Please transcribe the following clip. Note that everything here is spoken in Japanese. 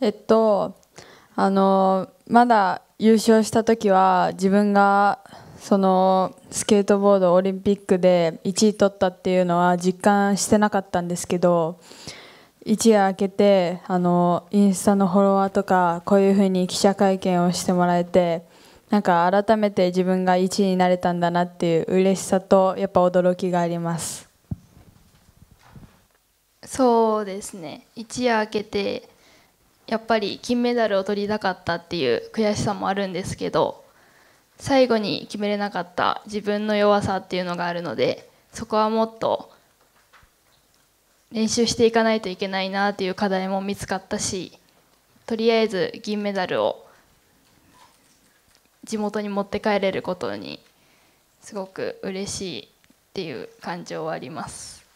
えっとあのまだ優勝した時は自分がそのスケートボードオリンピックで1位取ったっていうのは実感してなかったんですけど一夜明けてあのインスタのフォロワーとかこういうふうに記者会見をしてもらえてなんか改めて自分が1位になれたんだなっていう嬉しさとやっぱ驚きがありますそうですね一夜明けてやっぱり金メダルを取りたかったっていう悔しさもあるんですけど最後に決めれなかった自分の弱さっていうのがあるのでそこはもっと練習していかないといけないなという課題も見つかったしとりあえず銀メダルを地元に持って帰れることにすごく嬉しいっていう感情はあります。